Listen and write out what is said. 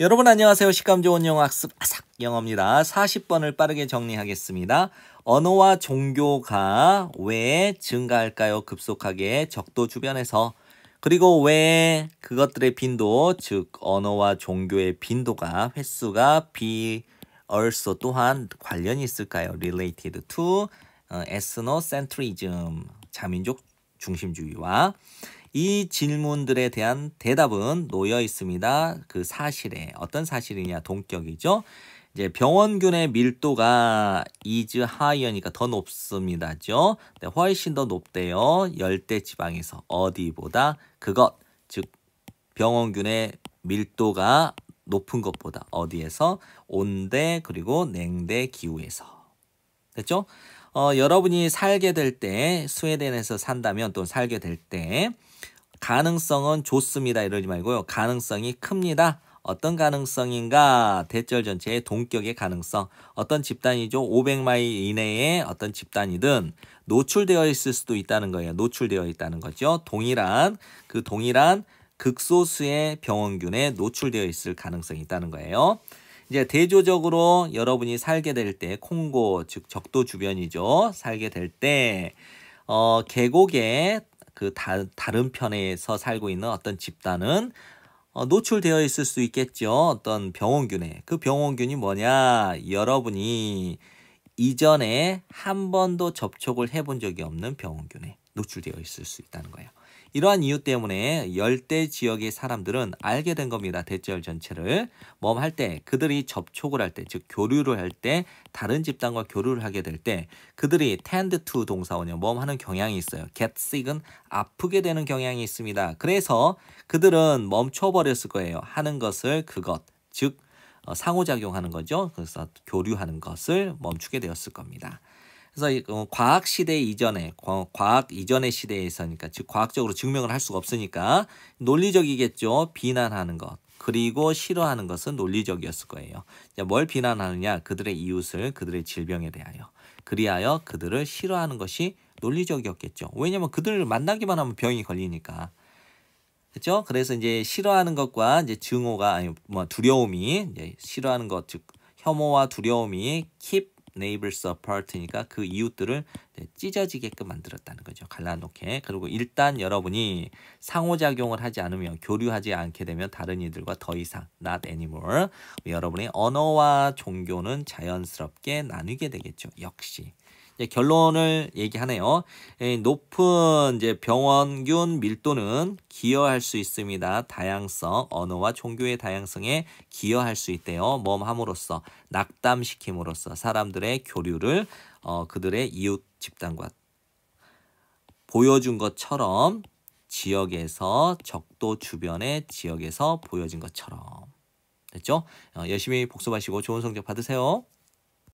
여러분 안녕하세요. 식감 좋은 영어 학습 아삭 영어입니다. 40번을 빠르게 정리하겠습니다. 언어와 종교가 왜 증가할까요? 급속하게 적도 주변에서 그리고 왜 그것들의 빈도 즉 언어와 종교의 빈도가 횟수가 be also 또한 관련이 있을까요? related to e 어, t h n o c e n t r i s m 자민족 중심주의와 이 질문들에 대한 대답은 놓여 있습니다. 그 사실에 어떤 사실이냐 동격이죠. 이제 병원균의 밀도가 이즈 하이어니까 더 높습니다죠. 네, 훨씬 더 높대요. 열대 지방에서 어디보다 그것 즉 병원균의 밀도가 높은 것보다 어디에서 온대 그리고 냉대 기후에서 됐죠? 어, 여러분이 살게 될 때 스웨덴에서 산다면 또 살게 될때 가능성은 좋습니다. 이러지 말고요. 가능성이 큽니다. 어떤 가능성인가? 대절 전체의 동격의 가능성. 어떤 집단이죠? 500마일 이내에 어떤 집단이든 노출되어 있을 수도 있다는 거예요. 노출되어 있다는 거죠. 동일한, 그 동일한 극소수의 병원균에 노출되어 있을 가능성이 있다는 거예요. 이제 대조적으로 여러분이 살게 될 때 콩고 즉 적도 주변이죠 살게 될 때 어, 계곡에 그 다, 다른 편에서 살고 있는 어떤 집단은 어, 노출되어 있을 수 있겠죠. 어떤 병원균에. 그 병원균이 뭐냐? 여러분이 이전에 한 번도 접촉을 해본 적이 없는 병원균에. 노출되어 있을 수 있다는 거예요. 이러한 이유 때문에 열대 지역의 사람들은 알게 된 겁니다. 대열 전체를 멈할 때 그들이 접촉을 할 때 즉 교류를 할 때 다른 집단과 교류를 하게 될 때 그들이 tend to 동사원형 멈하는 경향이 있어요. get sick은 아프게 되는 경향이 있습니다. 그래서 그들은 멈춰버렸을 거예요. 하는 것을 그것 즉 어, 상호작용하는 거죠. 그래서 교류하는 것을 멈추게 되었을 겁니다. 그래서 어, 과학 시대 이전에 과학 이전의 시대에서니까 즉 과학적으로 증명을 할 수가 없으니까 논리적이겠죠. 비난하는 것. 그리고 싫어하는 것은 논리적이었을 거예요. 뭘 비난하느냐? 그들의 이웃을 그들의 질병에 대하여. 그리하여 그들을 싫어하는 것이 논리적이었겠죠. 왜냐면 하 그들을 만나기만 하면 병이 걸리니까. 그죠 그래서 이제 싫어하는 것과 이제 증오가 아니 뭐 두려움이 이제 싫어하는 것 즉 혐오와 두려움이 keep neighbors apart니까 그 이웃들을 찢어지게끔 만들었다는 거죠. 갈라놓게. 그리고 일단 여러분이 상호작용을 하지 않으면 교류하지 않게 되면 다른 이들과 더 이상 not anymore. 여러분의 언어와 종교는 자연스럽게 나뉘게 되겠죠. 역시. 예, 결론을 얘기하네요. 예, 높은 이제 병원균 밀도는 기여할 수 있습니다. 다양성, 언어와 종교의 다양성에 기여할 수 있대요. 모함으로써 낙담시킴으로써 사람들의 교류를 어, 그들의 이웃 집단과 보여준 것처럼 지역에서 적도 주변의 지역에서 보여진 것처럼 됐죠? 어, 열심히 복습하시고 좋은 성적 받으세요.